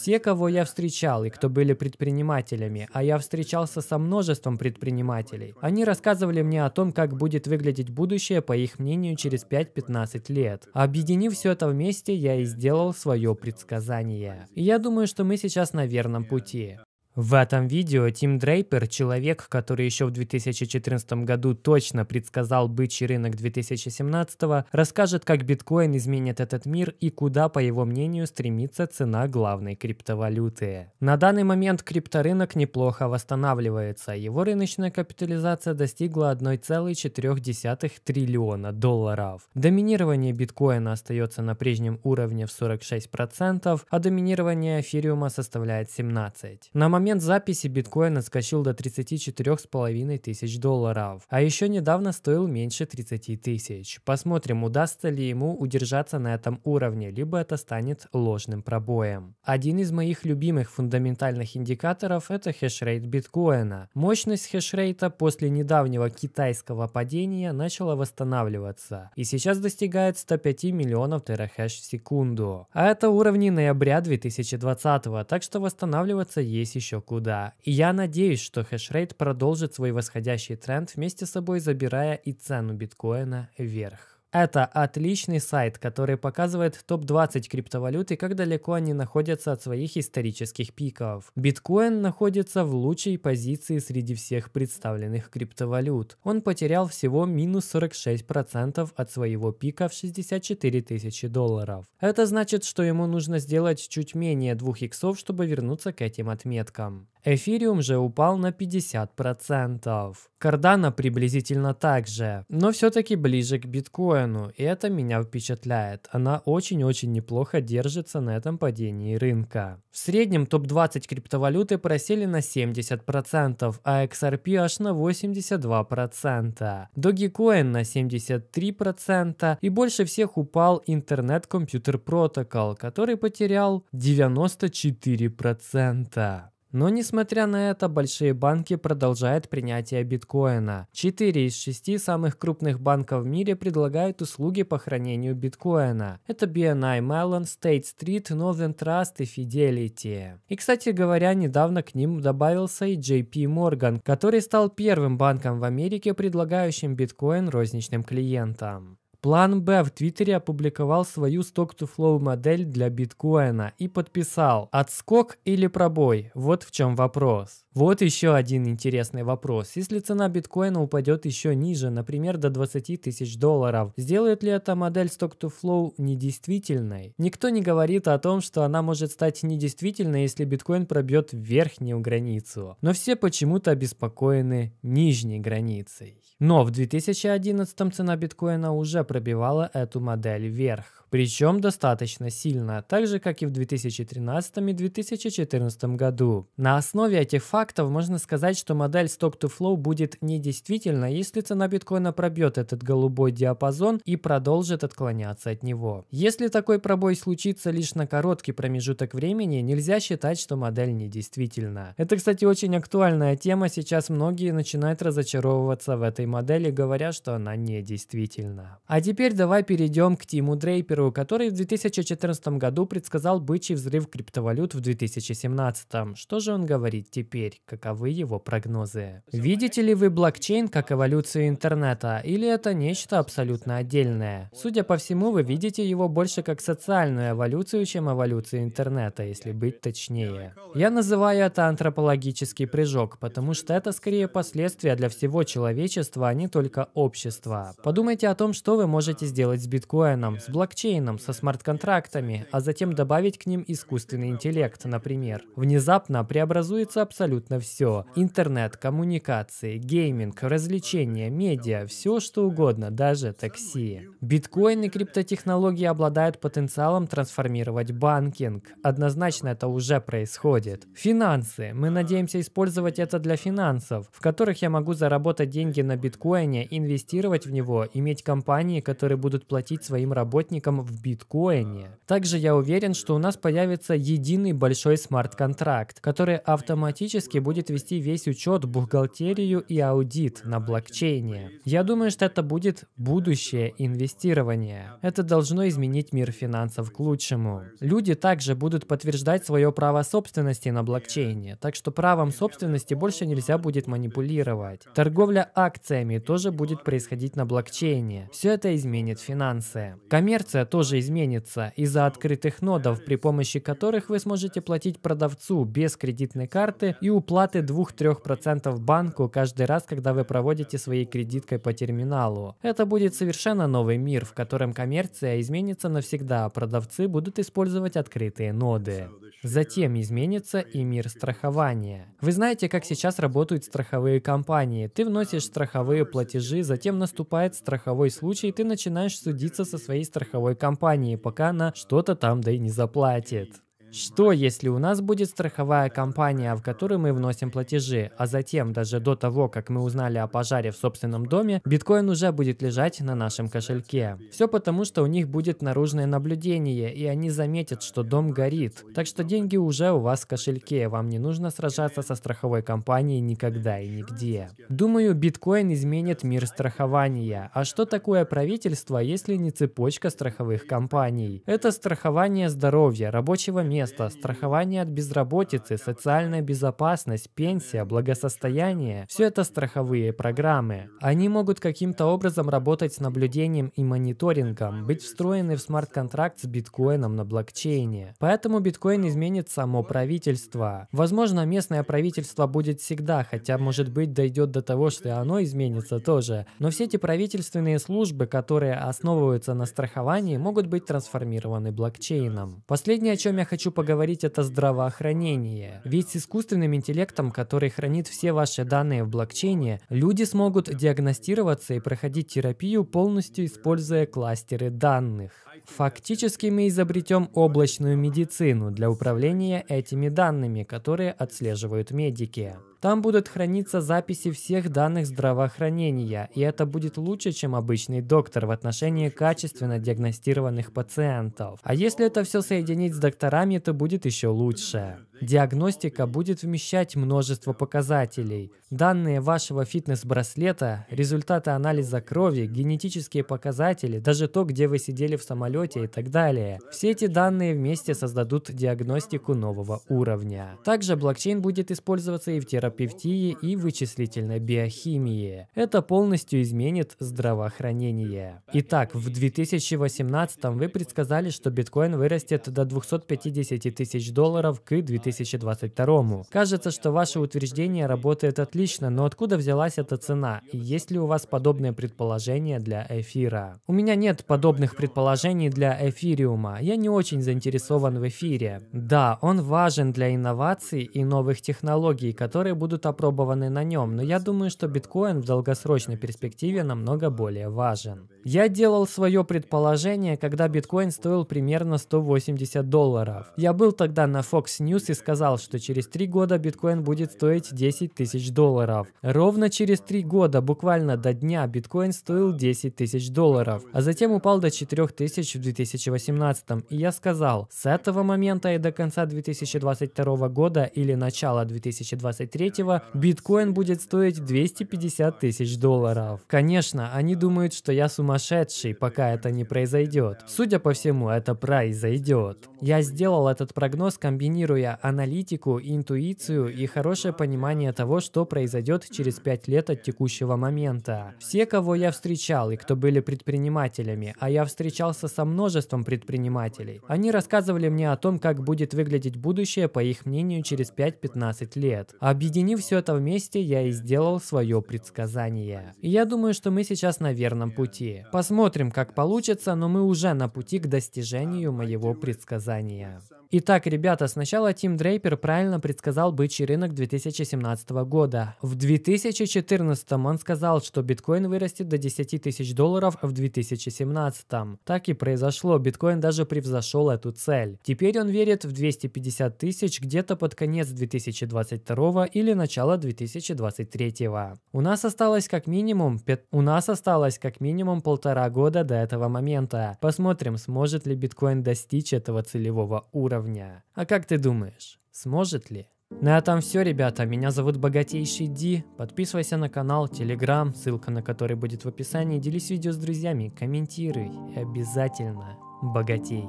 Все, кого я встречал и кто были предпринимателями, а я встречался со множеством предпринимателей, они рассказывали мне о том, как будет выглядеть будущее, по их мнению, через 5-15 лет. Объединив все это вместе, я и сделал свое предсказание. И я думаю, что мы сейчас на верном пути. В этом видео Тим Дрейпер, человек, который еще в 2014 году точно предсказал бычий рынок 2017, расскажет, как биткоин изменит этот мир и куда, по его мнению, стремится цена главной криптовалюты. На данный момент крипторынок неплохо восстанавливается. Его рыночная капитализация достигла 1,4 триллиона долларов. Доминирование биткоина остается на прежнем уровне в 46%, а доминирование эфириума составляет 17%. На момент момент записи биткоин отскочил до 34,5 тысяч долларов, а еще недавно стоил меньше 30 тысяч. Посмотрим, удастся ли ему удержаться на этом уровне, либо это станет ложным пробоем. Один из моих любимых фундаментальных индикаторов – это хешрейт биткоина. Мощность хешрейта после недавнего китайского падения начала восстанавливаться и сейчас достигает 105 миллионов терахеш в секунду. А это уровни ноября 2020, так что восстанавливаться есть еще еще куда. И я надеюсь, что хешрейт продолжит свой восходящий тренд вместе с собой забирая и цену биткоина вверх. Это отличный сайт, который показывает топ-20 криптовалют и как далеко они находятся от своих исторических пиков. Биткоин находится в лучшей позиции среди всех представленных криптовалют. Он потерял всего минус 46% от своего пика в 64 тысячи долларов. Это значит, что ему нужно сделать чуть менее 2 иксов, чтобы вернуться к этим отметкам. Эфириум же упал на 50%. Кардана приблизительно так же, но все-таки ближе к биткоину, и это меня впечатляет. Она очень-очень неплохо держится на этом падении рынка. В среднем топ-20 криптовалюты просели на 70%, а XRP аж на 82%, Dogecoin на 73% и больше всех упал интернет-компьютер протокол, который потерял 94%. Но несмотря на это, большие банки продолжают принятие биткоина. Четыре из шести самых крупных банков в мире предлагают услуги по хранению биткоина. Это BNI Mellon, State Street, Northern Trust и Fidelity. И, кстати говоря, недавно к ним добавился и JP Morgan, который стал первым банком в Америке, предлагающим биткоин розничным клиентам. План Б в Твиттере опубликовал свою Stock-to-Flow модель для биткоина и подписал «Отскок или пробой? Вот в чем вопрос». Вот еще один интересный вопрос. Если цена биткоина упадет еще ниже, например, до 20 тысяч долларов, сделает ли эта модель Stock-to-Flow недействительной? Никто не говорит о том, что она может стать недействительной, если биткоин пробьет верхнюю границу. Но все почему-то обеспокоены нижней границей. Но в 2011 цена биткоина уже пробивала эту модель вверх причем достаточно сильно, так же как и в 2013 и 2014 году. На основе этих фактов можно сказать, что модель Stock-to-Flow будет недействительна, если цена биткоина пробьет этот голубой диапазон и продолжит отклоняться от него. Если такой пробой случится лишь на короткий промежуток времени, нельзя считать, что модель недействительна. Это, кстати, очень актуальная тема, сейчас многие начинают разочаровываться в этой модели, говоря, что она недействительна. А теперь давай перейдем к Тиму Дрейперу, Сатиру, который в 2014 году предсказал бычий взрыв криптовалют в 2017. Что же он говорит теперь? Каковы его прогнозы? Видите ли вы блокчейн как эволюцию интернета, или это нечто абсолютно отдельное? Судя по всему, вы видите его больше как социальную эволюцию, чем эволюцию интернета, если быть точнее. Я называю это антропологический прыжок, потому что это скорее последствия для всего человечества, а не только общества. Подумайте о том, что вы можете сделать с биткоином, с блокчейном, блокчейном, со смарт-контрактами, а затем добавить к ним искусственный интеллект, например. Внезапно преобразуется абсолютно все. Интернет, коммуникации, гейминг, развлечения, медиа, все что угодно, даже такси. Биткоин и криптотехнологии обладают потенциалом трансформировать банкинг. Однозначно это уже происходит. Финансы. Мы надеемся использовать это для финансов, в которых я могу заработать деньги на биткоине, инвестировать в него, иметь компании, которые будут платить своим работникам в биткоине. Также я уверен, что у нас появится единый большой смарт-контракт, который автоматически будет вести весь учет, бухгалтерию и аудит на блокчейне. Я думаю, что это будет будущее инвестирования. Это должно изменить мир финансов к лучшему. Люди также будут подтверждать свое право собственности на блокчейне, так что правом собственности больше нельзя будет манипулировать. Торговля акциями тоже будет происходить на блокчейне. Все это изменит финансы. Коммерция тоже изменится из-за ну, открытых нодов, при помощи которых вы сможете платить продавцу без кредитной карты и уплаты 2-3% банку каждый раз, когда вы проводите своей кредиткой по терминалу. Это будет совершенно новый мир, в котором коммерция изменится навсегда, а продавцы будут использовать открытые ноды. Затем изменится и мир страхования. Вы знаете, как сейчас работают страховые компании. Ты вносишь страховые платежи, затем наступает страховой случай, и ты начинаешь судиться со своей страховой компании, пока она что-то там да и не заплатит. Что, если у нас будет страховая компания, в которую мы вносим платежи, а затем, даже до того, как мы узнали о пожаре в собственном доме, биткоин уже будет лежать на нашем кошельке? Все потому, что у них будет наружное наблюдение, и они заметят, что дом горит. Так что деньги уже у вас в кошельке, вам не нужно сражаться со страховой компанией никогда и нигде. Думаю, биткоин изменит мир страхования. А что такое правительство, если не цепочка страховых компаний? Это страхование здоровья, рабочего места, место, страхование от безработицы, социальная безопасность, пенсия, благосостояние – все это страховые программы. Они могут каким-то образом работать с наблюдением и мониторингом, быть встроены в смарт-контракт с биткоином на блокчейне. Поэтому биткоин изменит само правительство. Возможно, местное правительство будет всегда, хотя, может быть, дойдет до того, что оно изменится тоже. Но все эти правительственные службы, которые основываются на страховании, могут быть трансформированы блокчейном. Последнее, о чем я хочу хочу поговорить, это здравоохранение. Ведь с искусственным интеллектом, который хранит все ваши данные в блокчейне, люди смогут диагностироваться и проходить терапию, полностью используя кластеры данных. Фактически мы изобретем облачную медицину для управления этими данными, которые отслеживают медики. Там будут храниться записи всех данных здравоохранения, и это будет лучше, чем обычный доктор в отношении качественно диагностированных пациентов. А если это все соединить с докторами, то будет еще лучше. Диагностика будет вмещать множество показателей. Данные вашего фитнес-браслета, результаты анализа крови, генетические показатели, даже то, где вы сидели в самолете и так далее. Все эти данные вместе создадут диагностику нового уровня. Также блокчейн будет использоваться и в терапии терапевтии и вычислительной биохимии. Это полностью изменит здравоохранение. Итак, в 2018 вы предсказали, что биткоин вырастет до 250 тысяч долларов к 2022. Кажется, что ваше утверждение работает отлично, но откуда взялась эта цена? И есть ли у вас подобные предположения для эфира? У меня нет подобных предположений для эфириума. Я не очень заинтересован в эфире. Да, он важен для инноваций и новых технологий, которые будут опробованы на нем, но я думаю, что биткоин в долгосрочной перспективе намного более важен. Я делал свое предположение, когда биткоин стоил примерно 180 долларов. Я был тогда на Fox News и сказал, что через три года биткоин будет стоить 10 тысяч долларов. Ровно через три года, буквально до дня, биткоин стоил 10 тысяч долларов, а затем упал до 4 тысяч в 2018. И я сказал, с этого момента и до конца 2022 года или начала 2023 2023 биткоин будет стоить 250 тысяч долларов. Конечно, они думают, что я сумасшедший, пока это не произойдет. Судя по всему, это произойдет. Я сделал этот прогноз, комбинируя аналитику, интуицию и хорошее понимание того, что произойдет через 5 лет от текущего момента. Все, кого я встречал и кто были предпринимателями, а я встречался со множеством предпринимателей, они рассказывали мне о том, как будет выглядеть будущее, по их мнению, через 5-15 лет. Объединяя Соединив все это вместе, я и сделал свое предсказание. И я думаю, что мы сейчас на верном пути. Посмотрим, как получится, но мы уже на пути к достижению моего предсказания. Итак, ребята, сначала Тим Дрейпер правильно предсказал бычий рынок 2017 года. В 2014 он сказал, что биткоин вырастет до 10 тысяч долларов в 2017. Так и произошло, биткоин даже превзошел эту цель. Теперь он верит в 250 тысяч где-то под конец 2022 или или начала 2023-го. У нас осталось как минимум, пи... у нас осталось как минимум полтора года до этого момента. Посмотрим, сможет ли биткоин достичь этого целевого уровня. А как ты думаешь, сможет ли? На этом все, ребята. Меня зовут Богатейший Ди. Подписывайся на канал, телеграм, ссылка на который будет в описании. Делись видео с друзьями, комментируй и обязательно богатей.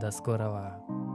До скорого.